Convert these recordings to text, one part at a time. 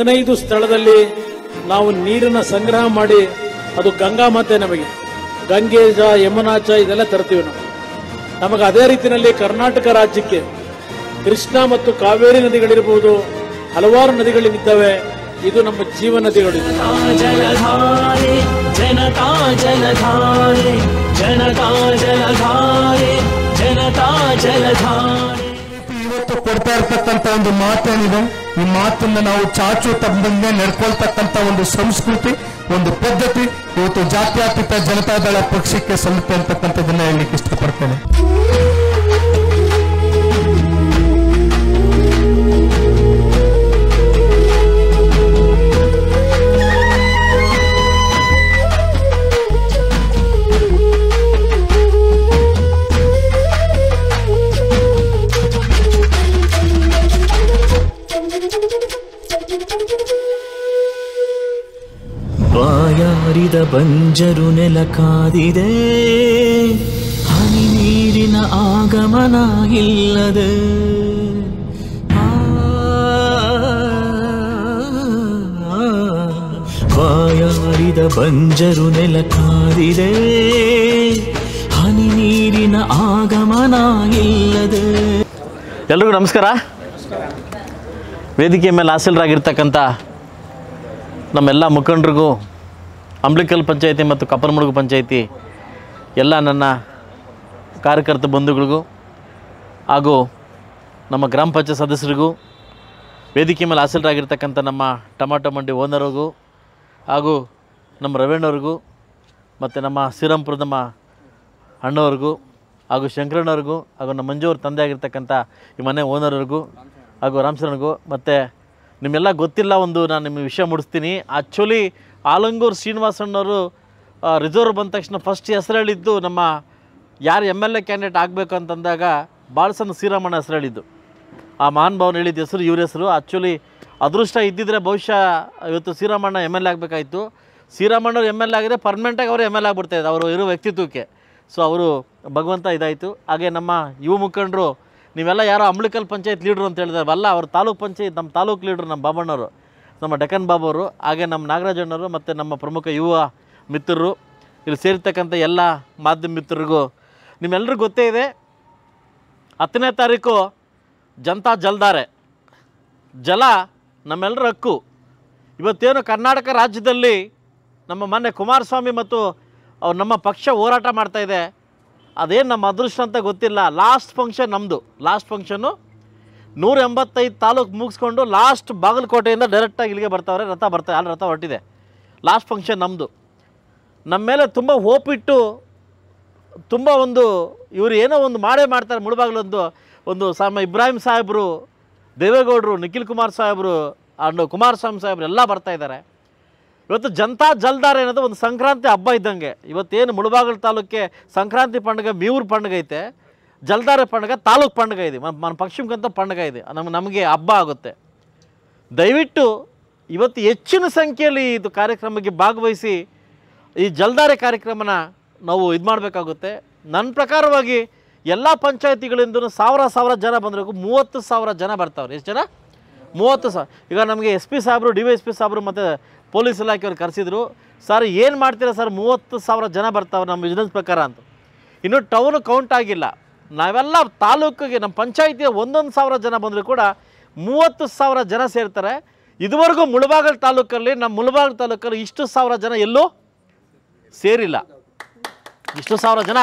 ಹದಿನೈದು ಸ್ಥಳದಲ್ಲಿ ನಾವು ನೀರಿನ ಸಂಗ್ರಹ ಮಾಡಿ ಅದು ಗಂಗಾ ಮಾತೆ ನಮಗೆ ಗಂಗೇಜ ಯಮುನಾಚ ಇದೆಲ್ಲ ತರ್ತೀವಿ ನಾವು ನಮಗೆ ಅದೇ ರೀತಿಯಲ್ಲಿ ಕರ್ನಾಟಕ ರಾಜ್ಯಕ್ಕೆ ಕೃಷ್ಣಾ ಮತ್ತು ಕಾವೇರಿ ನದಿಗಳಿರಬಹುದು ಹಲವಾರು ನದಿಗಳಿದ್ದಾವೆ ಇದು ನಮ್ಮ ಜೀವ ನದಿಗಳು ಜನತಾ ಜನಧಾರೆ ಕೊಡ್ತಾ ಇರ್ತಕ್ಕಂಥ ಒಂದು ಮಾತೇನಿದೆ ಈ ಮಾತನ್ನ ನಾವು ಚಾಚು ತಂದಂಗೆ ನಡ್ಕೊಳ್ತಕ್ಕಂಥ ಒಂದು ಸಂಸ್ಕೃತಿ ಒಂದು ಪದ್ಧತಿ ಇವತ್ತು ಜಾತ್ಯಾತೀತ ಜನತಾದಳ ಪಕ್ಷಕ್ಕೆ ಸಲ್ಲುತ್ತೆ ಅಂತಕ್ಕಂಥದ್ದನ್ನ ಹೇಳಲಿಕ್ಕೆ ಇಷ್ಟಪಡ್ತೇನೆ ಹರಿದ ಬಂಜರು ನೆಲ ಕಾದಿದೆ ಹನಿ ನೀರಿನ ಆಗಮನ ಇಲ್ಲದೆ ಬಾಯಾರಿದ ಬಂಜರು ನೆಲ ಕಾದಿದೆ ಹನಿ ನೀರಿನ ಆಗಮನ ಇಲ್ಲದೆ ಎಲ್ರಿಗೂ ನಮಸ್ಕಾರ ವೇದಿಕೆ ಮೇಲೆ ಹಾಸಲರಾಗಿರ್ತಕ್ಕಂಥ ನಮ್ಮೆಲ್ಲ ಮುಖಂಡರಿಗೂ ಅಂಬ್ಲಿಕಲ್ ಪಂಚಾಯಿತಿ ಮತ್ತು ಕಪ್ಪರಮುಡುಗು ಪಂಚಾಯಿತಿ ಎಲ್ಲ ನನ್ನ ಕಾರ್ಯಕರ್ತ ಬಂಧುಗಳಿಗೂ ಹಾಗೂ ನಮ್ಮ ಗ್ರಾಮ ಪಂಚಾಯತ್ ಸದಸ್ಯರಿಗೂ ವೇದಿಕೆ ಮೇಲೆ ಹಾಸಲರಾಗಿರ್ತಕ್ಕಂಥ ನಮ್ಮ ಟೊಮಾಟೊ ಮಂಡಿ ಓನರ್ಗೂ ಹಾಗೂ ನಮ್ಮ ರವೀಣವ್ರಿಗೂ ಮತ್ತು ನಮ್ಮ ಶ್ರೀರಾಮ್ಪುರದ ನಮ್ಮ ಅಣ್ಣವ್ರಿಗೂ ಹಾಗೂ ಶಂಕರಣ್ಣವ್ರಿಗೂ ಹಾಗೂ ನಮ್ಮ ಮಂಜು ಅವ್ರ ತಂದೆ ಆಗಿರ್ತಕ್ಕಂಥ ಈ ಮನೆ ಓನರ್ಗೂ ಹಾಗೂ ರಾಮಚರಣ್ಗೂ ಮತ್ತು ನಿಮ್ಮೆಲ್ಲ ಗೊತ್ತಿಲ್ಲ ಒಂದು ನಾನು ನಿಮಗೆ ವಿಷಯ ಮುಡಿಸ್ತೀನಿ ಆ್ಯಕ್ಚುಲಿ ಆಲಂಗೂರು ಶ್ರೀನಿವಾಸಣ್ಣವರು ರಿಸರ್ವ್ ಬಂದ ತಕ್ಷಣ ಫಸ್ಟ್ ಹೆಸರು ಹೇಳಿದ್ದು ನಮ್ಮ ಯಾರು ಎಮ್ ಎಲ್ ಎ ಕ್ಯಾಂಡಿಡೇಟ್ ಆಗಬೇಕು ಅಂತಂದಾಗ ಬಾಳಸನ್ ಸೀರಾಮಣ್ಣ ಹೆಸರು ಹೇಳಿದ್ದು ಆ ಮಹಾನ್ ಭಾವನ ಹೇಳಿದ ಹೆಸರು ಇವ್ರ ಹೆಸರು ಆ್ಯಕ್ಚುಲಿ ಅದೃಷ್ಟ ಇದ್ದಿದ್ದರೆ ಬಹುಶಃ ಇವತ್ತು ಸೀರಾಮಣ್ಣ ಎಮ್ ಎಲ್ ಎ ಆಗಬೇಕಾಯಿತು ಸೀರಾಮಣ್ಣರು ಎಮ್ ಎಲ್ ಎ ಆಗಿದ್ರೆ ಪರ್ಮನೆಂಟಾಗಿ ಅವರು ಎಮ್ ಎಲ್ ಎ ಅವರು ಇರೋ ವ್ಯಕ್ತಿತ್ವಕ್ಕೆ ಸೊ ಅವರು ಭಗವಂತ ಇದಾಯಿತು ಹಾಗೆ ನಮ್ಮ ಯುವ ಮುಖಂಡರು ನೀವೆಲ್ಲ ಯಾರೋ ಅಂಬ್ಳಿಕಲ್ ಪಂಚಾಯತ್ ಲೀಡ್ರು ಅಂತ ಹೇಳಿದಾರಲ್ಲ ಅವರು ತಾಲೂಕು ಪಂಚಾಯತ್ ನಮ್ಮ ತಾಲೂಕು ಲೀಡ್ರು ನಮ್ಮ ಬಾಬಣ್ಣವರು ನಮ್ಮ ಡಕನ್ ಬಾಬು ಅವರು ಹಾಗೆ ನಮ್ಮ ನಾಗರಾಜಣ್ಣರು ಮತ್ತು ನಮ್ಮ ಪ್ರಮುಖ ಯುವ ಮಿತ್ರರು ಇಲ್ಲಿ ಸೇರಿರ್ತಕ್ಕಂಥ ಎಲ್ಲ ಮಾಧ್ಯಮ ಮಿತ್ರರಿಗೂ ನಿಮ್ಮೆಲ್ಲರಿಗೂ ಗೊತ್ತೇ ಇದೆ ಹತ್ತನೇ ತಾರೀಕು ಜನತಾ ಜಲ್ದಾರೆ ಜಲ ನಮ್ಮೆಲ್ಲರ ಹಕ್ಕು ಇವತ್ತೇನು ಕರ್ನಾಟಕ ರಾಜ್ಯದಲ್ಲಿ ನಮ್ಮ ಮೊನ್ನೆ ಕುಮಾರಸ್ವಾಮಿ ಮತ್ತು ಅವ್ರು ನಮ್ಮ ಪಕ್ಷ ಹೋರಾಟ ಮಾಡ್ತಾಯಿದೆ ಅದೇನು ನಮ್ಮ ಅದೃಷ್ಟ ಅಂತ ಗೊತ್ತಿಲ್ಲ ಲಾಸ್ಟ್ ಫಂಕ್ಷನ್ ನಮ್ಮದು ಲಾಸ್ಟ್ ಫಂಕ್ಷನ್ನು ನೂರ ಎಂಬತ್ತೈದು ತಾಲೂಕು ಮುಗಿಸ್ಕೊಂಡು ಲಾಸ್ಟ್ ಬಾಗಲಕೋಟೆಯಿಂದ ಡೈರೆಕ್ಟಾಗಿ ಇಲ್ಲಿಗೆ ಬರ್ತಾವ್ರೆ ರಥ ಬರ್ತಾರೆ ಅಲ್ಲಿ ರಥ ಹೊರಟಿದೆ ಲಾಸ್ಟ್ ಫಂಕ್ಷನ್ ನಮ್ಮದು ನಮ್ಮ ಮೇಲೆ ತುಂಬ ಹೋಪಿಟ್ಟು ತುಂಬ ಒಂದು ಇವರು ಏನೋ ಒಂದು ಮಾಡೇ ಮಾಡ್ತಾರೆ ಮುಳುಬಾಗಿಲೊಂದು ಒಂದು ಸಾಮ ಇಬ್ರಾಹಿಂ ಸಾಹೇಬರು ದೇವೇಗೌಡರು ನಿಖಿಲ್ ಕುಮಾರ್ ಸಾಹೇಬರು ಅಂಡ್ ಕುಮಾರಸ್ವಾಮಿ ಸಾಹೇಬರು ಎಲ್ಲ ಬರ್ತಾ ಇದ್ದಾರೆ ಇವತ್ತು ಜನತಾ ಜಲ್ದಾರ ಏನದು ಒಂದು ಸಂಕ್ರಾಂತಿ ಹಬ್ಬ ಇದ್ದಂಗೆ ಇವತ್ತೇನು ಮುಳುಬಾಗಲ್ ತಾಲೂಕಿಗೆ ಸಂಕ್ರಾಂತಿ ಪಂಡುಗೆ ಮೀವ್ರ ಪಂಡಗೈತೆ ಜಲ್ದಾರೆ ಪಂಡಗ ತಾಲೂಕು ಪಂಡಗ ಇದೆ ಮನ ಮನ ಪಕ್ಷಿಮಕ್ಕಂತ ಪಂಡಗ ಇದೆ ನಮಗೆ ಹಬ್ಬ ಆಗುತ್ತೆ ದಯವಿಟ್ಟು ಇವತ್ತು ಹೆಚ್ಚಿನ ಸಂಖ್ಯೆಯಲ್ಲಿ ಇದು ಕಾರ್ಯಕ್ರಮಕ್ಕೆ ಭಾಗವಹಿಸಿ ಈ ಜಲಧಾರೆ ಕಾರ್ಯಕ್ರಮನ ನಾವು ಇದು ಮಾಡಬೇಕಾಗುತ್ತೆ ನನ್ನ ಪ್ರಕಾರವಾಗಿ ಎಲ್ಲ ಪಂಚಾಯತಿಗಳಿಂದ ಸಾವಿರ ಸಾವಿರ ಜನ ಬಂದಬೇಕು ಮೂವತ್ತು ಸಾವಿರ ಜನ ಬರ್ತಾವ್ರೆ ಎಷ್ಟು ಜನ ಮೂವತ್ತು ಸಾವಿರ ಈಗ ನಮಗೆ ಎಸ್ ಪಿ ಸಾಹೇಬರು ಡಿ ವೈ ಎಸ್ ಪಿ ಸಾಹೇಬರು ಮತ್ತು ಪೊಲೀಸ್ ಇಲಾಖೆಯವ್ರು ಕರೆಸಿದ್ರು ಸರ್ ಏನು ಮಾಡ್ತೀರಾ ಸರ್ ಮೂವತ್ತು ಸಾವಿರ ಜನ ಬರ್ತಾವೆ ನಮ್ಮ ವಿಜಿಲೆನ್ಸ್ ಪ್ರಕಾರ ಅಂತ ಇನ್ನೂ ಟೌನು ಕೌಂಟ್ ಆಗಿಲ್ಲ ನಾವೆಲ್ಲ ತಾಲೂಕಿಗೆ ನಮ್ಮ ಪಂಚಾಯಿತಿಯ ಒಂದೊಂದು ಸಾವಿರ ಜನ ಬಂದರೂ ಕೂಡ ಮೂವತ್ತು ಸಾವಿರ ಜನ ಸೇರ್ತಾರೆ ಇದುವರೆಗೂ ಮುಳಬಾಗಲ್ ತಾಲೂಕಲ್ಲಿ ನಮ್ಮ ಮುಳಬಾಗಲ್ ತಾಲೂಕಲ್ಲಿ ಇಷ್ಟು ಸಾವಿರ ಜನ ಎಲ್ಲೂ ಸೇರಿಲ್ಲ ಇಷ್ಟು ಸಾವಿರ ಜನ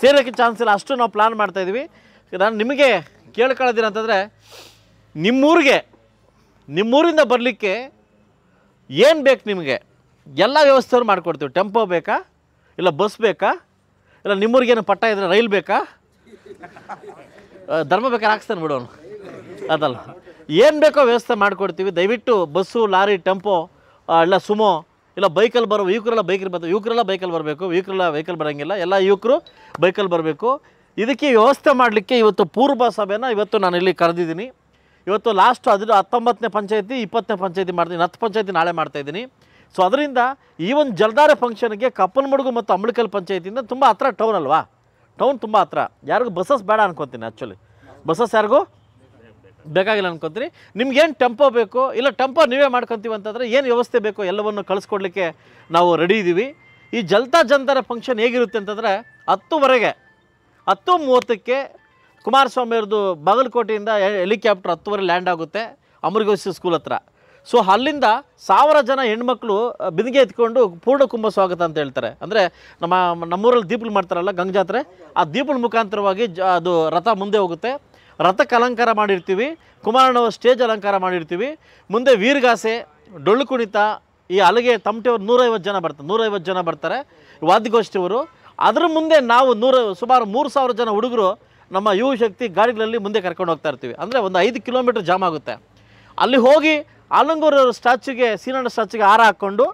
ಸೇರೋಕ್ಕೆ ಚಾನ್ಸ್ ಇಲ್ಲ ಅಷ್ಟು ನಾವು ಪ್ಲ್ಯಾನ್ ಮಾಡ್ತಾಯಿದ್ದೀವಿ ನಾನು ನಿಮಗೆ ಕೇಳ್ಕೊಳ್ಳೋದಿನ ಅಂತಂದರೆ ನಿಮ್ಮೂರಿಗೆ ನಿಮ್ಮೂರಿಂದ ಬರಲಿಕ್ಕೆ ಏನು ಬೇಕು ನಿಮಗೆ ಎಲ್ಲ ವ್ಯವಸ್ಥೆಯನ್ನು ಮಾಡಿಕೊಡ್ತೀವಿ ಟೆಂಪೋ ಬೇಕಾ ಇಲ್ಲ ಬಸ್ ಬೇಕಾ ಇಲ್ಲ ನಿಮ್ಮೂರಿಗೇನು ಪಟ್ಟ ಇದ್ರೆ ರೈಲ್ ಬೇಕಾ ಧರ್ಮ ಬೇಕಾದ್ರೆ ಹಾಕ್ಸ್ತಾನೆ ಬಿಡೋಣ ಅದಲ್ಲ ಏನು ಬೇಕೋ ವ್ಯವಸ್ಥೆ ಮಾಡಿಕೊಡ್ತೀವಿ ದಯವಿಟ್ಟು ಬಸ್ಸು ಲಾರಿ ಟೆಂಪೋ ಇಲ್ಲ ಸುಮೋ ಇಲ್ಲ ಬೈಕಲ್ಲಿ ಬರೋ ಯುವಕರೆಲ್ಲ ಬೈಕಲ್ಲಿ ಬರ್ತವೆ ಯುವಕರೆಲ್ಲ ಬೈಕಲ್ಲಿ ಬರಬೇಕು ಯುವಕರೆಲ್ಲ ವೆಹಿಕಲ್ ಬರೋಂಗಿಲ್ಲ ಎಲ್ಲ ಯುವಕರು ಬೈಕಲ್ಲಿ ಬರಬೇಕು ಇದಕ್ಕೆ ವ್ಯವಸ್ಥೆ ಮಾಡಲಿಕ್ಕೆ ಇವತ್ತು ಪೂರ್ವ ಸಭೆನ ಇವತ್ತು ನಾನು ಇಲ್ಲಿ ಕರೆದಿದ್ದೀನಿ ಇವತ್ತು ಲಾಸ್ಟ್ ಅದು ಹತ್ತೊಂಬತ್ತನೇ ಪಂಚಾಯತಿ ಇಪ್ಪತ್ತನೇ ಪಂಚಾಯತಿ ಮಾಡ್ತೀನಿ ಹತ್ತು ಪಂಚಾಯತಿ ನಾಳೆ ಮಾಡ್ತಾಯಿದ್ದೀನಿ ಸೊ ಅದರಿಂದ ಈ ಒಂದು ಜಲಧಾರೆ ಫಂಕ್ಷನ್ಗೆ ಕಪ್ಪನಮಡುಗು ಮತ್ತು ಅಂಬಳಕಲ್ ಪಂಚಾಯತಿಯಿಂದ ತುಂಬ ಹತ್ರ ಟೌನ್ ಅಲ್ವಾ ಟೌನ್ ತುಂಬ ಹತ್ರ ಯಾರಿಗೂ ಬಸ್ಸಸ್ ಬೇಡ ಅನ್ಕೊತೀನಿ ಆ್ಯಕ್ಚುಲಿ ಬಸ್ಸಸ್ ಯಾರಿಗೂ ಬೇಕಾಗಿಲ್ಲ ಅನ್ಕೊತೀನಿ ನಿಮ್ಗೇನು ಟೆಂಪೋ ಬೇಕು ಇಲ್ಲ ಟೆಂಪೋ ನೀವೇ ಮಾಡ್ಕೊತೀವಿ ಅಂತಂದರೆ ಏನು ವ್ಯವಸ್ಥೆ ಬೇಕು ಎಲ್ಲವನ್ನು ಕಳಿಸ್ಕೊಡ್ಲಿಕ್ಕೆ ನಾವು ರೆಡಿ ಇದ್ದೀವಿ ಈ ಜಲ್ತಾ ಜಂತರ ಫಂಕ್ಷನ್ ಹೇಗಿರುತ್ತೆ ಅಂತಂದರೆ ಹತ್ತುವರೆಗೆ ಹತ್ತು ಮೂವತ್ತಕ್ಕೆ ಕುಮಾರಸ್ವಾಮಿ ಅವ್ರದ್ದು ಬಾಗಲಕೋಟೆಯಿಂದ ಹೆಲಿಕ್ಯಾಪ್ಟರ್ ಹತ್ತುವರೆ ಲ್ಯಾಂಡ್ ಆಗುತ್ತೆ ಅಮೃಗೋಸಿ ಸ್ಕೂಲ್ ಹತ್ರ ಸೊ ಅಲ್ಲಿಂದ ಸಾವಿರ ಜನ ಹೆಣ್ಮಕ್ಳು ಬಿದಿಗೆ ಎತ್ಕೊಂಡು ಪೂರ್ಣ ಕುಂಭ ಸ್ವಾಗತ ಅಂತ ಹೇಳ್ತಾರೆ ಅಂದರೆ ನಮ್ಮ ನಮ್ಮೂರಲ್ಲಿ ದೀಪಗಳು ಮಾಡ್ತಾರಲ್ಲ ಜಾತ್ರೆ ಆ ದೀಪಗಳ ಮುಖಾಂತರವಾಗಿ ಜ ಅದು ರಥ ಮುಂದೆ ಹೋಗುತ್ತೆ ರಥಕ್ಕೆ ಅಲಂಕಾರ ಮಾಡಿರ್ತೀವಿ ಕುಮಾರಣ್ಣವ್ರ ಸ್ಟೇಜ್ ಅಲಂಕಾರ ಮಾಡಿರ್ತೀವಿ ಮುಂದೆ ವೀರಗಾಸೆ ಡೊಳ್ಳು ಕುಣಿತ ಈ ಅಲಗೆ ತಮಟೆಯವರು ನೂರೈವತ್ತು ಜನ ಬರ್ತಾರೆ ನೂರೈವತ್ತು ಜನ ಬರ್ತಾರೆ ವಾದ್ಯಗೋಷ್ಠಿಯವರು ಅದರ ಮುಂದೆ ನಾವು ನೂರು ಸುಮಾರು ಮೂರು ಸಾವಿರ ಜನ ಹುಡುಗರು ನಮ್ಮ ಯುವ ಶಕ್ತಿ ಗಾಡಿಗಳಲ್ಲಿ ಮುಂದೆ ಕರ್ಕೊಂಡು ಹೋಗ್ತಾ ಇರ್ತೀವಿ ಅಂದರೆ ಒಂದು ಐದು ಕಿಲೋಮೀಟ್ರ್ ಜಾಮ್ ಆಗುತ್ತೆ ಅಲ್ಲಿ ಹೋಗಿ ಆಲಂಗೂರವ್ರ ಸ್ಟ್ಯಾಚುಗೆ ಸೀನಣ್ಣ ಸ್ಟ್ಯಾಚ್ಯೂಗೆ ಹಾರ ಹಾಕ್ಕೊಂಡು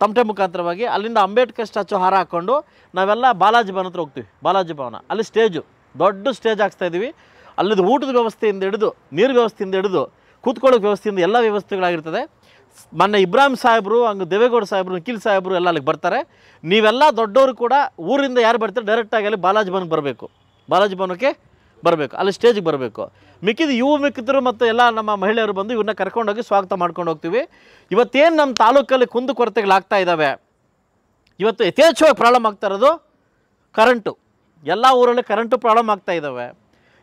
ತಮಟೆ ಮುಖಾಂತರವಾಗಿ ಅಲ್ಲಿಂದ ಅಂಬೇಡ್ಕರ್ ಸ್ಟ್ಯಾಚು ಹಾರ ಹಾಕ್ಕೊಂಡು ನಾವೆಲ್ಲ ಬಾಲಾಜಿ ಭವನ ಹತ್ರ ಹೋಗ್ತೀವಿ ಬಾಲಾಜಿ ಭವನ ಅಲ್ಲಿ ಸ್ಟೇಜು ದೊಡ್ಡ ಸ್ಟೇಜ್ ಹಾಕ್ಸ್ತಾ ಇದ್ದೀವಿ ಅಲ್ಲಿದ್ದು ಊಟದ ವ್ಯವಸ್ಥೆಯಿಂದ ಹಿಡಿದು ನೀರು ವ್ಯವಸ್ಥೆಯಿಂದ ಹಿಡಿದು ಕೂತ್ಕೊಳ್ಳೋಕೆ ವ್ಯವಸ್ಥೆಯಿಂದ ಎಲ್ಲ ವ್ಯವಸ್ಥೆಗಳಾಗಿರ್ತದೆ ಮೊನ್ನೆ ಇಬ್ರಾಹಿಂ ಸಾಹೇಬರು ಹಂಗೆ ದೇವೇಗೌಡ ಸಾಹೇಬರು ನಿಖಿಲ್ ಸಾಹೇಬರು ಎಲ್ಲ ಅಲ್ಲಿಗೆ ಬರ್ತಾರೆ ನೀವೆಲ್ಲ ದೊಡ್ಡವರು ಕೂಡ ಊರಿಂದ ಯಾರು ಬರ್ತಾರೆ ಡೈರೆಕ್ಟಾಗಿ ಅಲ್ಲಿ ಬಾಲಾಜಿ ಭವನಕ್ಕೆ ಬರಬೇಕು ಬಾಲಾಜಿ ಭವನಕ್ಕೆ ಬರಬೇಕು ಅಲ್ಲಿ ಸ್ಟೇಜ್ಗೆ ಬರಬೇಕು ಮಿಕ್ಕಿದ ಇವು ಮಿಕ್ಕಿದ್ರು ಮತ್ತು ಎಲ್ಲ ನಮ್ಮ ಮಹಿಳೆಯರು ಬಂದು ಇವನ್ನ ಕರ್ಕೊಂಡೋಗಿ ಸ್ವಾಗತ ಮಾಡ್ಕೊಂಡು ಹೋಗ್ತೀವಿ ಇವತ್ತೇನು ನಮ್ಮ ತಾಲೂಕಲ್ಲಿ ಕುಂದು ಕೊರತೆಗಳಾಗ್ತಾ ಇದ್ದಾವೆ ಇವತ್ತು ಯಥೇಚ್ಛವಾಗಿ ಪ್ರಾಬ್ಲಮ್ ಆಗ್ತಾ ಇರೋದು ಕರೆಂಟು ಎಲ್ಲ ಊರಲ್ಲಿ ಕರೆಂಟು ಪ್ರಾಬ್ಲಮ್ ಆಗ್ತಾ ಇದ್ದಾವೆ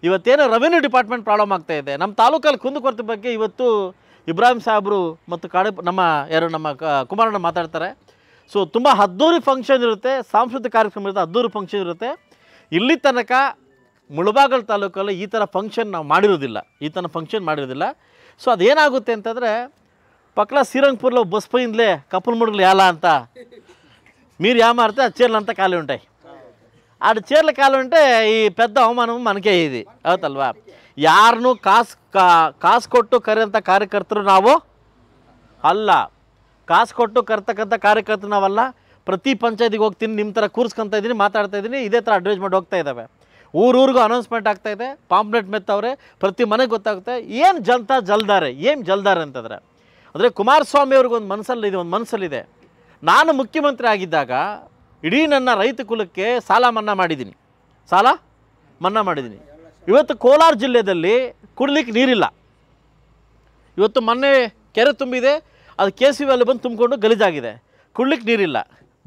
ಇವತ್ತೇನು ರೆವೆನ್ಯೂ ಡಿಪಾರ್ಟ್ಮೆಂಟ್ ಪ್ರಾಬ್ಲಮ್ ಆಗ್ತಾ ಇದೆ ನಮ್ಮ ತಾಲೂಕಲ್ಲಿ ಕುಂದು ಕೊರತೆ ಬಗ್ಗೆ ಇವತ್ತು ಇಬ್ರಾಹಿಂ ಸಾಹೇಬರು ಮತ್ತು ಕಾಡೆ ನಮ್ಮ ಯಾರು ನಮ್ಮ ಕುಮಾರಣ್ಣ ಮಾತಾಡ್ತಾರೆ ಸೊ ತುಂಬ ಹದ್ದೂರಿ ಫಂಕ್ಷನ್ ಇರುತ್ತೆ ಸಾಂಸ್ಕೃತಿಕ ಕಾರ್ಯಕ್ರಮ ಇರುತ್ತೆ ಹದ್ದೂರಿ ಫಂಕ್ಷನ್ ಇರುತ್ತೆ ಇಲ್ಲಿ ತನಕ ಮುಳಬಾಗಲ್ ತಾಲೂಕಲ್ಲಿ ಈ ಥರ ಫಂಕ್ಷನ್ ನಾವು ಮಾಡಿರೋದಿಲ್ಲ ಈ ಥರ ಫಂಕ್ಷನ್ ಮಾಡಿರೋದಿಲ್ಲ ಸೊ ಅದೇನಾಗುತ್ತೆ ಅಂತಂದರೆ ಪಕ್ಕಲ ಶ್ರೀರಂಗಪುರ್ಲ ಬಸ್ ಪೈನ್ಲೇ ಕಪ್ಪಲ್ ಮುಡುಗಲು ಯಾಲ ಅಂತ మీరు ఏమారితే ఆ చీరలు అంతా ఖాళీ ఉంటాయి ఆడ చీరలు ఖాళీ ఉంటే ఈ పెద్ద అవమానం మనకే ఇది అవుతల్వా యారను ಕಾಸು కాసు కొట్టు కరేంత ಕಾರ್ಯಕರ್ತರು ನಾವು ಅಲ್ಲ ಕಾಸು ಕೊಟ್ಟು ಕರ್ತಕ್ಕಂಥ ಕಾರ್ಯಕರ್ತರು ನಾವಲ್ಲ ಪ್ರತಿ ಪಂಚಾಯತಿಗೆ ಹೋಗ್ತೀನಿ ನಿಮ್ಮ ಥರ ಕೂರಿಸ್ಕೊತಾ ಇದ್ದೀನಿ ಮಾತಾಡ್ತಾ ಇದ್ದೀನಿ ಇದೇ ಥರ ಅಡ್ವೈಸ್ಮೆಂಟ್ ಹೋಗ್ತಾ ಇದ್ದಾವೆ ಊರೂರಿಗೂ ಅನೌನ್ಸ್ಮೆಂಟ್ ಆಗ್ತಾ ಇದೆ ಪಾಂಪ್ಲೆಟ್ ಮೆತ್ತವ್ರೆ ಪ್ರತಿ ಮನೆಗೆ ಗೊತ್ತಾಗುತ್ತೆ ಏನು ಜನತಾ ಜಲ್ದಾರೆ ಏನು ಜಲ್ದಾರೆ ಅಂತಂದ್ರೆ ಅಂದರೆ ಕುಮಾರಸ್ವಾಮಿ ಒಂದು ಮನಸ್ಸಲ್ಲಿ ಇದೆ ಒಂದು ಮನಸ್ಸಲ್ಲಿದೆ ನಾನು ಮುಖ್ಯಮಂತ್ರಿ ಆಗಿದ್ದಾಗ ಇಡೀ ನನ್ನ ರೈತ ಕುಲಕ್ಕೆ ಸಾಲ ಮನ್ನಾ ಮಾಡಿದ್ದೀನಿ ಸಾಲ ಮನ್ನಾ ಮಾಡಿದ್ದೀನಿ ಇವತ್ತು ಕೋಲಾರ ಜಿಲ್ಲೆಯಲ್ಲಿ ಕುಡಲಿಕ್ಕೆ ನೀರಿಲ್ಲ ಇವತ್ತು ಮೊನ್ನೆ ಕೆರೆ ತುಂಬಿದೆ ಅದು ಕೆ ಸಿ ವ್ಯಾಲಿ ಬಂದು ತುಂಬಿಕೊಂಡು ಗಲೀಜಾಗಿದೆ ಕುಡ್ಲಿಕ್ಕೆ ನೀರಿಲ್ಲ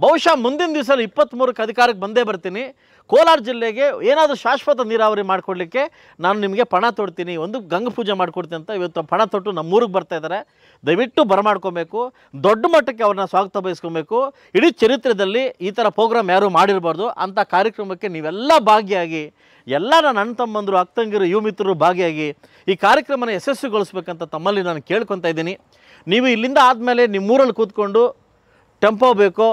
ಬಹುಶಃ ಮುಂದಿನ ದಿವಸ ಇಪ್ಪತ್ತ್ಮೂರಕ್ಕೆ ಅಧಿಕಾರಕ್ಕೆ ಬಂದೇ ಬರ್ತೀನಿ ಕೋಲಾರ ಜಿಲ್ಲೆಗೆ ಏನಾದರೂ ಶಾಶ್ವತ ನೀರಾವರಿ ಮಾಡಿಕೊಡ್ಲಿಕ್ಕೆ ನಾನು ನಿಮಗೆ ಪಣ ತೊಡ್ತೀನಿ ಒಂದು ಗಂಗಾ ಪೂಜೆ ಮಾಡಿಕೊಡ್ತೀನಿ ಅಂತ ಇವತ್ತು ಪಣ ತೊಟ್ಟು ನಮ್ಮೂರಿಗೆ ಬರ್ತಾ ಇದ್ದಾರೆ ದಯವಿಟ್ಟು ಬರಮಾಡ್ಕೊಬೇಕು ದೊಡ್ಡ ಮಟ್ಟಕ್ಕೆ ಅವ್ರನ್ನ ಸ್ವಾಗತ ಬಯಸ್ಕೊಬೇಕು ಇಡೀ ಚರಿತ್ರೆಯಲ್ಲಿ ಈ ಥರ ಪ್ರೋಗ್ರಾಮ್ ಯಾರೂ ಮಾಡಿರಬಾರ್ದು ಅಂಥ ಕಾರ್ಯಕ್ರಮಕ್ಕೆ ನೀವೆಲ್ಲ ಭಾಗಿಯಾಗಿ ಎಲ್ಲ ನನ್ನ ಅಣ್ಣ ತಮ್ಮಂದರು ಅಕ್ತಂಗಿರು ಯುವ ಮಿತ್ರರು ಭಾಗಿಯಾಗಿ ಈ ಕಾರ್ಯಕ್ರಮನ ಯಶಸ್ವಿಗೊಳಿಸ್ಬೇಕಂತ ತಮ್ಮಲ್ಲಿ ನಾನು ಕೇಳ್ಕೊತಾ ಇದ್ದೀನಿ ನೀವು ಇಲ್ಲಿಂದ ಆದಮೇಲೆ ನಿಮ್ಮೂರಲ್ಲಿ ಕೂತ್ಕೊಂಡು ಟೆಂಪೋ ಬೇಕೋ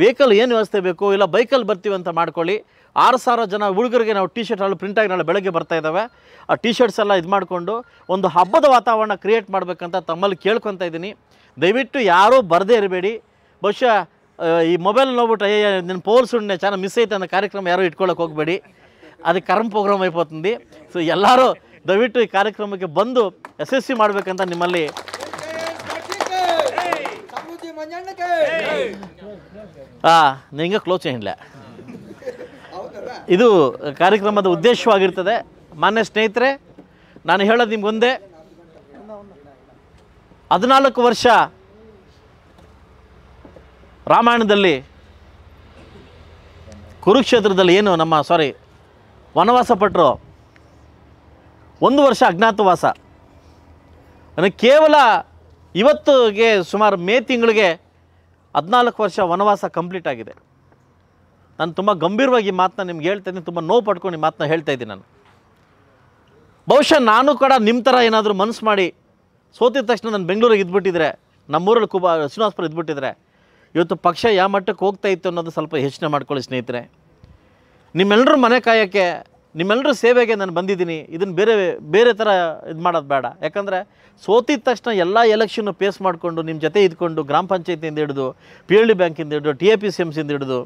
ವೆಹಿಕಲ್ ಏನು ವ್ಯವಸ್ಥೆ ಬೇಕು ಇಲ್ಲ ಬೈಕಲ್ಲಿ ಬರ್ತೀವಿ ಅಂತ ಮಾಡ್ಕೊಳ್ಳಿ ಆರು ಸಾವಿರ ಜನ ಹುಡುಗರಿಗೆ ನಾವು ಟಿ ಶರ್ಟ್ ಪ್ರಿಂಟಾಗಿ ನಾಳೆ ಬೆಳಗ್ಗೆ ಬರ್ತಾ ಇದ್ದಾವೆ ಆ ಟಿ ಶರ್ಟ್ಸ್ ಎಲ್ಲ ಇದು ಮಾಡಿಕೊಂಡು ಒಂದು ಹಬ್ಬದ ವಾತಾವರಣ ಕ್ರಿಯೇಟ್ ಮಾಡಬೇಕಂತ ತಮ್ಮಲ್ಲಿ ಕೇಳ್ಕೊತಾ ಇದ್ದೀನಿ ದಯವಿಟ್ಟು ಯಾರೂ ಬರದೇ ಇರಬೇಡಿ ಬಹುಶಃ ಈ ಮೊಬೈಲ್ ನೋಡ್ಬಿಟ್ಟು ಅಯ್ಯ ನಿನ್ನ ಪೋಲ್ ಸುಣ್ಣೆ ಚೆನ್ನಾಗಿ ಮಿಸ್ ಐತೆ ಅಂತ ಕಾರ್ಯಕ್ರಮ ಯಾರೂ ಇಟ್ಕೊಳ್ಳೋಕೆ ಹೋಗಬೇಡಿ ಅದು ಕರ್ಮ ಪ್ರೋಗ್ರಾಮ್ ಐಪೋತಂದು ಸೊ ಎಲ್ಲರೂ ದಯವಿಟ್ಟು ಈ ಕಾರ್ಯಕ್ರಮಕ್ಕೆ ಬಂದು ಯಶಸ್ವಿ ಮಾಡಬೇಕಂತ ನಿಮ್ಮಲ್ಲಿ ನಿಂಗೆ ಕ್ಲೋಸ್ ಏನಿಲ್ಲ ಇದು ಕಾರ್ಯಕ್ರಮದ ಉದ್ದೇಶವಾಗಿರ್ತದೆ ಮಾನ್ಯ ಸ್ನೇಹಿತರೆ ನಾನು ಹೇಳೋದು ಒಂದೇ ಹದಿನಾಲ್ಕು ವರ್ಷ ರಾಮಾಯಣದಲ್ಲಿ ಕುರುಕ್ಷೇತ್ರದಲ್ಲಿ ಏನು ನಮ್ಮ ಸಾರಿ ವನವಾಸ ಪಟ್ಟರು ಒಂದು ವರ್ಷ ಅಜ್ಞಾತವಾಸ ಅಂದರೆ ಕೇವಲ ಇವತ್ತಿಗೆ ಸುಮಾರು ಮೇ ತಿಂಗಳಿಗೆ ಹದಿನಾಲ್ಕು ವರ್ಷ ವನವಾಸ ಕಂಪ್ಲೀಟ್ ಆಗಿದೆ ನಾನು ತುಂಬ ಗಂಭೀರವಾಗಿ ಮಾತನ್ನ ನಿಮ್ಗೆ ಹೇಳ್ತಾ ಇದ್ದೀನಿ ತುಂಬ ನೋವು ಪಡ್ಕೊಂಡು ಈ ಮಾತನ್ನ ಹೇಳ್ತಾ ಇದ್ದೀನಿ ನಾನು ಬಹುಶಃ ನಾನು ಕೂಡ ನಿಮ್ಮ ಥರ ಏನಾದರೂ ಮನಸ್ಸು ಮಾಡಿ ಸೋತಿದ ತಕ್ಷಣ ನಾನು ಬೆಂಗಳೂರಿಗೆ ಇದ್ಬಿಟ್ಟಿದ್ರೆ ನಮ್ಮೂರಲ್ಲಿ ಕುಬಾ ಶ್ರೀನಿವಾಸ್ಪುರ ಇದ್ಬಿಟ್ಟಿದ್ರೆ ಇವತ್ತು ಪಕ್ಷ ಯಾವ ಮಟ್ಟಕ್ಕೆ ಹೋಗ್ತಾ ಇತ್ತು ಅನ್ನೋದು ಸ್ವಲ್ಪ ಯೋಚನೆ ಮಾಡ್ಕೊಳ್ಳಿ ಸ್ನೇಹಿತರೆ ನಿಮ್ಮೆಲ್ಲರೂ ಮನೆ ಕಾಯೋಕ್ಕೆ ನಿಮ್ಮೆಲ್ಲರೂ ಸೇವೆಗೆ ನಾನು ಬಂದಿದ್ದೀನಿ ಇದನ್ನು ಬೇರೆ ಬೇರೆ ಥರ ಇದು ಮಾಡೋದು ಬೇಡ ಯಾಕಂದರೆ ಸೋತಿದ ತಕ್ಷಣ ಎಲ್ಲ ಎಲೆಕ್ಷನ್ನು ಪೇಸ್ ಮಾಡಿಕೊಂಡು ನಿಮ್ಮ ಜೊತೆ ಇದ್ಕೊಂಡು ಗ್ರಾಮ ಪಂಚಾಯತಿಯಿಂದ ಹಿಡಿದು ಪಿ ಎಲ್ ಡಿ ಬ್ಯಾಂಕಿಂದ ಹಿಡಿದು ಟಿ ಎ ಪಿ ಸಿ ಎಮ್ಸಿಂದ ಹಿಡಿದು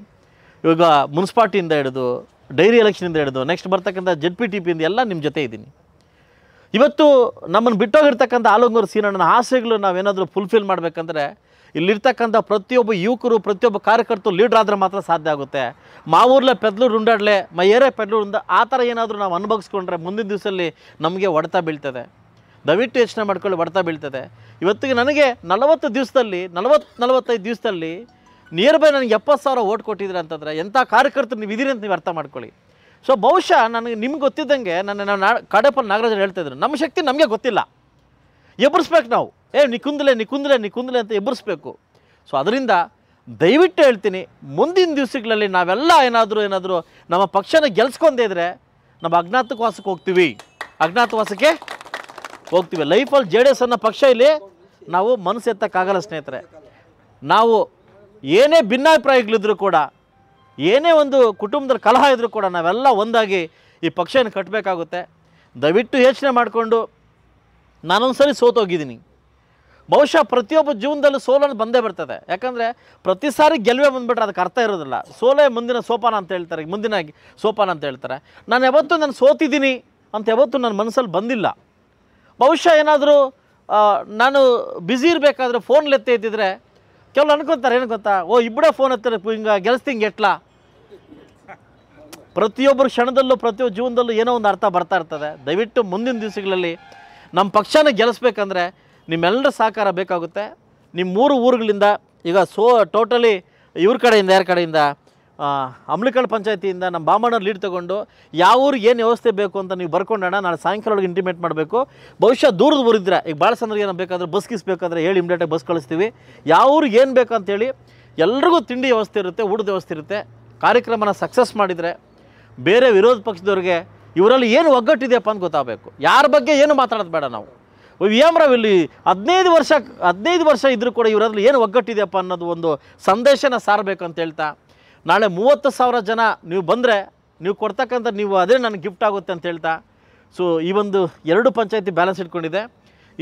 ಇವಾಗ ಮುನ್ಸಿಪಾಲ್ಟಿಯಿಂದ ಹಿಡಿದು ಡೈರಿ ಎಲೆಕ್ಷನಿಂದ ಹಿಡಿದು ನೆಕ್ಸ್ಟ್ ಬರ್ತಕ್ಕಂಥ ಜೆಡ್ ಪಿ ಟಿ ಪಿಯಿಂದ ಎಲ್ಲ ನಿಮ್ಮ ಜೊತೆ ಇದ್ದೀನಿ ಇವತ್ತು ನಮ್ಮನ್ನು ಬಿಟ್ಟೋಗಿರ್ತಕ್ಕಂಥ ಆಲೋಂಗೂರು ಸೀನಣ್ಣನ ಆಸೆಗಳು ನಾವೇನಾದರೂ ಫುಲ್ಫಿಲ್ ಮಾಡಬೇಕಂದ್ರೆ ಇಲ್ಲಿರ್ತಕ್ಕಂಥ ಪ್ರತಿಯೊಬ್ಬ ಯುವಕರು ಪ್ರತಿಯೊಬ್ಬ ಕಾರ್ಯಕರ್ತರು ಲೀಡ್ರ್ ಆದರೆ ಮಾತ್ರ ಸಾಧ್ಯ ಆಗುತ್ತೆ ಮಾವೂರಲ್ಲೇ ಪೆದ್ಲೂರು ಉಂಡಾಡ್ಲೆ ಮೈಯೇರೇ ಪೆದ್ಲೂರಿಂದ ಆ ಥರ ಏನಾದರೂ ನಾವು ಅನುಭವಿಸ್ಕೊಂಡ್ರೆ ಮುಂದಿನ ದಿವಸದಲ್ಲಿ ನಮಗೆ ಹೊಡೆತ ಬೀಳ್ತದೆ ದಯವಿಟ್ಟು ಯೋಚನೆ ಮಾಡ್ಕೊಳ್ಳಿ ಹೊಡೆತ ಬೀಳ್ತದೆ ಇವತ್ತಿಗೆ ನನಗೆ ನಲವತ್ತು ದಿವಸದಲ್ಲಿ ನಲವತ್ತು ನಲವತ್ತೈದು ದಿವಸದಲ್ಲಿ ನಿಯರ್ ಬೈ ನನಗೆ ಎಪ್ಪತ್ತು ಸಾವಿರ ಓಟ್ ಕೊಟ್ಟಿದ್ರೆ ಅಂತಂದರೆ ಎಂಥ ಕಾರ್ಯಕರ್ತರು ನೀವು ಇದೀರಿ ಅಂತ ನೀವು ಅರ್ಥ ಮಾಡ್ಕೊಳ್ಳಿ ಸೊ ಬಹುಶಃ ನನಗೆ ನಿಮ್ಗೆ ಗೊತ್ತಿದ್ದಂಗೆ ನನ್ನ ನಾ ಕಾಡಪ್ಪ ನಾಗರಾಜರು ಹೇಳ್ತಾಯಿದ್ರು ನಮ್ಮ ಶಕ್ತಿ ನಮಗೆ ಗೊತ್ತಿಲ್ಲ ಎಬ್ಬರಿಸ್ಬೇಕು ನಾವು ಏ ನಿಕುಂದಲೆ ನಿಕುಂದಲೆ ನಿಕುಂದಲೆ ಅಂತ ಎಬ್ಬರಿಸ್ಬೇಕು ಸೊ ಅದರಿಂದ ದಯವಿಟ್ಟು ಹೇಳ್ತೀನಿ ಮುಂದಿನ ದಿವಸಗಳಲ್ಲಿ ನಾವೆಲ್ಲ ಏನಾದರೂ ಏನಾದರೂ ನಮ್ಮ ಪಕ್ಷನ ಗೆಲ್ಸ್ಕೊಂಡೇ ಇದ್ದರೆ ನಮ್ಮ ಅಜ್ಞಾತವಾಸಕ್ಕೆ ಹೋಗ್ತೀವಿ ಅಜ್ಞಾತವಾಸಕ್ಕೆ ಹೋಗ್ತೀವಿ ಲೈಫಲ್ಲಿ ಜೆ ಡಿ ಎಸ್ ಅನ್ನೋ ಪಕ್ಷ ಇಲ್ಲಿ ನಾವು ಮನಸ್ಸು ಎತ್ತಕ್ಕಾಗಲ್ಲ ಸ್ನೇಹಿತರೆ ನಾವು ಏನೇ ಭಿನ್ನಾಭಿಪ್ರಾಯಗಳಿದ್ರೂ ಕೂಡ ಏನೇ ಒಂದು ಕುಟುಂಬದ ಕಲಹ ಇದ್ದರೂ ಕೂಡ ನಾವೆಲ್ಲ ಒಂದಾಗಿ ಈ ಪಕ್ಷನ ಕಟ್ಟಬೇಕಾಗುತ್ತೆ ದಯವಿಟ್ಟು ಯೋಚನೆ ಮಾಡಿಕೊಂಡು ನಾನೊಂದು ಸರಿ ಸೋತೋಗಿದ್ದೀನಿ ಬಹುಶಃ ಪ್ರತಿಯೊಬ್ಬ ಜೀವನದಲ್ಲೂ ಸೋಲನ್ನು ಬಂದೇ ಬರ್ತದೆ ಯಾಕಂದರೆ ಪ್ರತಿ ಸಾರಿ ಗೆಲುವೆ ಬಂದುಬಿಟ್ರೆ ಅದಕ್ಕೆ ಅರ್ಥ ಇರೋದಿಲ್ಲ ಸೋಲೇ ಮುಂದಿನ ಸೋಪಾನ ಅಂತ ಹೇಳ್ತಾರೆ ಮುಂದಿನ ಸೋಪಾನ ಅಂತ ಹೇಳ್ತಾರೆ ನಾನು ಯಾವತ್ತೂ ನಾನು ಸೋತಿದ್ದೀನಿ ಅಂತ ಯಾವತ್ತೂ ನನ್ನ ಮನಸ್ಸಲ್ಲಿ ಬಂದಿಲ್ಲ ಬಹುಶಃ ಏನಾದರೂ ನಾನು ಬ್ಯುಸಿ ಇರಬೇಕಾದ್ರೆ ಫೋನ್ ಎತ್ತೆ ಇದ್ದಿದ್ರೆ ಕೆಲವು ಅನ್ಕೊತಾರೆ ಏನು ಗೊತ್ತಾ ಓ ಇಬ್ಬಡೇ ಫೋನ್ ಎತ್ತಾರೆ ಹಿಂಗೆ ಗೆಲ್ಸ್ತಿಂಗೆ ಎಟ್ಲ ಪ್ರತಿಯೊಬ್ಬರು ಕ್ಷಣದಲ್ಲೂ ಪ್ರತಿಯೊಬ್ಬ ಜೀವನದಲ್ಲೂ ಏನೋ ಒಂದು ಅರ್ಥ ಬರ್ತಾ ಇರ್ತದೆ ದಯವಿಟ್ಟು ಮುಂದಿನ ದಿವಸಗಳಲ್ಲಿ ನಮ್ಮ ಪಕ್ಷನ ಗೆಲ್ಲಿಸ್ಬೇಕಂದ್ರೆ ನಿಮ್ಮೆಲ್ಲರ ಸಹಕಾರ ಬೇಕಾಗುತ್ತೆ ನಿಮ್ಮ ಮೂರು ಊರುಗಳಿಂದ ಈಗ ಸೋ ಟೋಟಲಿ ಇವ್ರ ಕಡೆಯಿಂದ ಯಾರ ಕಡೆಯಿಂದ ಅಮ್ಲಿಕಳ್ ಪಂಚಾಯತಿಯಿಂದ ನಮ್ಮ ಬಾಮಣ್ಣ ಲೀಡ್ ತೊಗೊಂಡು ಯಾವ ಊರಿಗೆ ಏನು ವ್ಯವಸ್ಥೆ ಬೇಕು ಅಂತ ನೀವು ಬರ್ಕೊಂಡೋಣ ನಾಳೆ ಸಾಯಂಕಾಲ ಒಳಗೆ ಇಂಟಿಮೇಟ್ ಮಾಡಬೇಕು ಭವಿಷ್ಯ ದೂರದ ಊರಿದ್ರೆ ಈಗ ಭಾಳ ಜನರಿಗೆ ಏನೋ ಬೇಕಾದ್ರೆ ಬಸ್ ಹೇಳಿ ಇಮ್ಡಿಯೇಟಾಗಿ ಬಸ್ ಕಳಿಸ್ತೀವಿ ಯಾವ ಊರಿಗೆ ಏನು ಬೇಕು ಅಂತೇಳಿ ಎಲ್ರಿಗೂ ತಿಂಡಿ ವ್ಯವಸ್ಥೆ ಇರುತ್ತೆ ಊಟದ ವ್ಯವಸ್ಥೆ ಇರುತ್ತೆ ಕಾರ್ಯಕ್ರಮನ ಸಕ್ಸಸ್ ಮಾಡಿದರೆ ಬೇರೆ ವಿರೋಧ ಪಕ್ಷದವ್ರಿಗೆ ಇವರಲ್ಲಿ ಏನು ಒಗ್ಗಟ್ಟಿದೆಯಪ್ಪ ಅಂತ ಗೊತ್ತಾಗಬೇಕು ಯಾರ ಬಗ್ಗೆ ಏನು ಮಾತಾಡೋದು ಬೇಡ ನಾವು ವಿ ಇಲ್ಲಿ ಹದಿನೈದು ವರ್ಷ ಹದಿನೈದು ವರ್ಷ ಇದ್ದರೂ ಕೂಡ ಇವರಲ್ಲಿ ಏನು ಒಗ್ಗಟ್ಟಿದೆಯಪ್ಪ ಅನ್ನೋದು ಒಂದು ಸಂದೇಶನ ಸಾರಬೇಕು ಅಂತ ಹೇಳ್ತಾ ನಾಳೆ ಮೂವತ್ತು ಸಾವಿರ ಜನ ನೀವು ಬಂದರೆ ನೀವು ಕೊಡ್ತಕ್ಕಂಥ ನೀವು ಅದೇ ನನಗೆ ಗಿಫ್ಟ್ ಆಗುತ್ತೆ ಅಂತ ಹೇಳ್ತಾ ಸೊ ಈ ಒಂದು ಎರಡು ಪಂಚಾಯತಿ ಬ್ಯಾಲೆನ್ಸ್ ಇಟ್ಕೊಂಡಿದೆ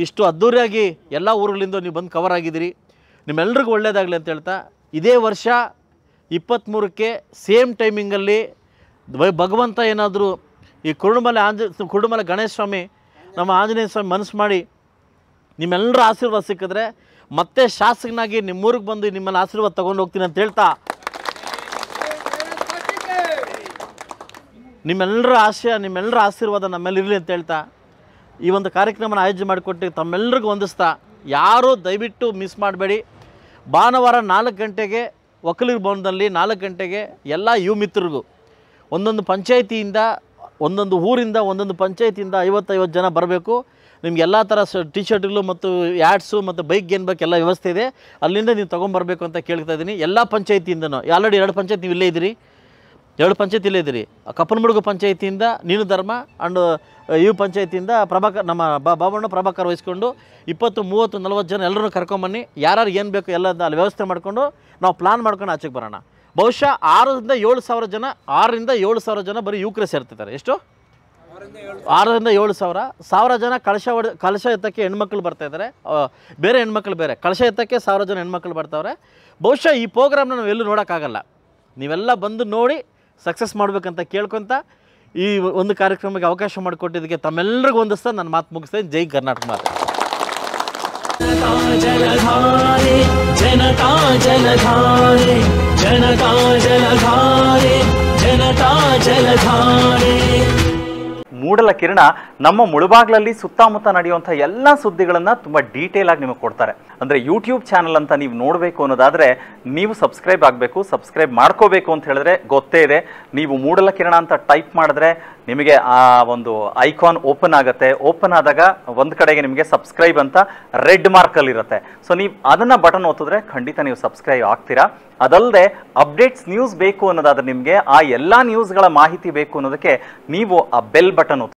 ಇಷ್ಟು ಅದ್ಧೂರಿಯಾಗಿ ಎಲ್ಲ ಊರುಗಳಿಂದ ನೀವು ಬಂದು ಕವರ್ ಆಗಿದ್ದೀರಿ ನಿಮ್ಮೆಲ್ರಿಗೂ ಒಳ್ಳೇದಾಗಲಿ ಅಂತ ಹೇಳ್ತಾ ಇದೇ ವರ್ಷ ಇಪ್ಪತ್ತ್ಮೂರಕ್ಕೆ ಸೇಮ್ ಟೈಮಿಂಗಲ್ಲಿ ಭಗವಂತ ಏನಾದರೂ ಈ ಕುರುಡುಮಲೆ ಆಂಜ ಕುರುಡುಮಲೆ ಗಣೇಶ ಸ್ವಾಮಿ ನಮ್ಮ ಆಂಜನೇಯ ಸ್ವಾಮಿ ಮನಸ್ಸು ಮಾಡಿ ನಿಮ್ಮೆಲ್ಲರ ಆಶೀರ್ವಾದ ಸಿಕ್ಕಿದ್ರೆ ಮತ್ತೆ ಶಾಸಕನಾಗಿ ನಿಮ್ಮೂರಿಗೆ ಬಂದು ನಿಮ್ಮಲ್ಲಿ ಆಶೀರ್ವಾದ ತೊಗೊಂಡು ಹೋಗ್ತೀನಿ ಅಂತ ಹೇಳ್ತಾ ನಿಮ್ಮೆಲ್ಲರ ಆಶಯ ನಿಮ್ಮೆಲ್ಲರ ಆಶೀರ್ವಾದ ನಮ್ಮೆಲ್ಲ ಇರಲಿ ಅಂತ ಹೇಳ್ತಾ ಈ ಒಂದು ಕಾರ್ಯಕ್ರಮನ ಆಯೋಜನೆ ಮಾಡಿಕೊಟ್ಟು ತಮ್ಮೆಲ್ಲರಿಗೂ ಹೊಂದಿಸ್ತಾ ಯಾರೂ ದಯವಿಟ್ಟು ಮಿಸ್ ಮಾಡಬೇಡಿ ಭಾನುವಾರ ನಾಲ್ಕು ಗಂಟೆಗೆ ಒಕ್ಕಲಿರ ಭವನದಲ್ಲಿ ನಾಲ್ಕು ಗಂಟೆಗೆ ಎಲ್ಲ ಯುವ ಮಿತ್ರರಿಗೂ ಒಂದೊಂದು ಪಂಚಾಯಿತಿಯಿಂದ ಒಂದೊಂದು ಊರಿಂದ ಒಂದೊಂದು ಪಂಚಾಯತಿಯಿಂದ ಐವತ್ತೈವತ್ತು ಜನ ಬರಬೇಕು ನಿಮ್ಗೆ ಎಲ್ಲ ಥರ ಸ ಟಿ ಶರ್ಟ್ಗಳು ಮತ್ತು ಆ್ಯಡ್ಸು ಮತ್ತು ಬೈಕ್ ಏನು ಬೇಕು ಎಲ್ಲ ವ್ಯವಸ್ಥೆ ಇದೆ ಅಲ್ಲಿಂದ ನೀವು ತೊಗೊಂಬರ್ಬೇಕು ಅಂತ ಕೇಳ್ತಾ ಇದ್ದೀನಿ ಎಲ್ಲ ಪಂಚಾಯತಿಯಿಂದನೂ ಆಲ್ರೆಡಿ ಎರಡು ಪಂಚಾಯತಿ ನೀವು ಇಲ್ಲೇ ಇದ್ದೀರಿ ಎರಡು ಪಂಚಾಯತಿ ಇಲ್ಲೇ ಇದ್ದೀರಿ ಕಪ್ಪನಮುಡುಗು ಪಂಚಾಯತಿಯಿಂದ ನೀನು ಧರ್ಮ ಆ್ಯಂಡ್ ಯು ಪಂಚಾಯತಿಯಿಂದ ಪ್ರಭಾಕರ್ ನಮ್ಮ ಬಾಬಣ್ಣ ಪ್ರಭಾಕರ್ ವಹಿಸ್ಕೊಂಡು ಇಪ್ಪತ್ತು ಮೂವತ್ತು ನಲ್ವತ್ತು ಜನ ಎಲ್ಲರೂ ಕರ್ಕೊಂಬನ್ನಿ ಯಾರು ಏನು ಬೇಕು ಎಲ್ಲ ಅಲ್ಲಿ ವ್ಯವಸ್ಥೆ ಮಾಡಿಕೊಂಡು ನಾವು ಪ್ಲಾನ್ ಮಾಡ್ಕೊಂಡು ಆಚೆಗೆ ಬರೋಣ ಬಹುಶಃ ಆರರಿಂದ ಏಳು ಸಾವಿರ ಜನ ಆರರಿಂದ ಏಳು ಸಾವಿರ ಜನ ಬರೀ ಯುವಕರೇ ಸೇರ್ತಿದ್ದಾರೆ ಎಷ್ಟು ಆರರಿಂದ ಏಳು ಸಾವಿರ ಸಾವಿರ ಜನ ಕಳಶ ಹೊಡೆ ಕಳಶ ಎತ್ತಕ್ಕೆ ಹೆಣ್ಮಕ್ಳು ಬರ್ತಾ ಇದ್ದಾರೆ ಬೇರೆ ಹೆಣ್ಮಕ್ಳು ಬೇರೆ ಕಳಶ ಎತ್ತಕ್ಕೆ ಸಾವಿರ ಜನ ಹೆಣ್ಮಕ್ಳು ಬರ್ತಾವ್ರೆ ಬಹುಶಃ ಈ ಪ್ರೋಗ್ರಾಮ್ನ ನಾವು ಎಲ್ಲೂ ನೋಡೋಕ್ಕಾಗಲ್ಲ ನೀವೆಲ್ಲ ಬಂದು ನೋಡಿ ಸಕ್ಸಸ್ ಮಾಡಬೇಕಂತ ಕೇಳ್ಕೊತ ಈ ಒಂದು ಕಾರ್ಯಕ್ರಮಕ್ಕೆ ಅವಕಾಶ ಮಾಡಿಕೊಟ್ಟಿದ್ದಕ್ಕೆ ತಮ್ಮೆಲ್ಲರಿಗೂ ಒಂದಿಸ್ತಾ ನಾನು ಮಾತು ಮುಗಿಸ್ತೇನೆ ಜೈ ಕರ್ನಾಟಕ ಮಾತು ಮೂಡಲ ಕಿರಣ ನಮ್ಮ ಮುಳುಬಾಗ್ಲಲ್ಲಿ ಸುತ್ತಮುತ್ತ ನಡೆಯುವಂಥ ಎಲ್ಲ ಸುದ್ದಿಗಳನ್ನು ತುಂಬಾ ಡೀಟೇಲ್ ಆಗಿ ನಿಮಗೆ ಕೊಡ್ತಾರೆ ಅಂದ್ರೆ ಯೂಟ್ಯೂಬ್ ಚಾನಲ್ ಅಂತ ನೀವು ನೋಡಬೇಕು ಅನ್ನೋದಾದ್ರೆ ನೀವು ಸಬ್ಸ್ಕ್ರೈಬ್ ಆಗಬೇಕು ಸಬ್ಸ್ಕ್ರೈಬ್ ಮಾಡ್ಕೋಬೇಕು ಅಂತ ಹೇಳಿದ್ರೆ ಗೊತ್ತೇ ಇದೆ ನೀವು ಮೂಡಲ ಕಿರಣ ಅಂತ ಟೈಪ್ ಮಾಡಿದ್ರೆ ನಿಮಗೆ ಆ ಒಂದು ಐಕಾನ್ ಓಪನ್ ಆಗುತ್ತೆ ಓಪನ್ ಆದಾಗ ಒಂದು ಕಡೆಗೆ ನಿಮಗೆ ಸಬ್ಸ್ಕ್ರೈಬ್ ಅಂತ ರೆಡ್ ಮಾರ್ಕಲ್ಲಿ ಇರುತ್ತೆ ಸೊ ನೀವು ಅದನ್ನು ಬಟನ್ ಒತ್ತಿದ್ರೆ ಖಂಡಿತ ನೀವು ಸಬ್ಸ್ಕ್ರೈಬ್ ಆಗ್ತೀರಾ ಅದಲ್ಲದೆ ಅಪ್ಡೇಟ್ಸ್ ನ್ಯೂಸ್ ಬೇಕು ಅನ್ನೋದಾದ್ರೆ ನಿಮಗೆ ಆ ಎಲ್ಲ ನ್ಯೂಸ್ಗಳ ಮಾಹಿತಿ ಬೇಕು ಅನ್ನೋದಕ್ಕೆ ನೀವು ಆ ಬೆಲ್ ಬಟನ್ ಓದ್ತೀವಿ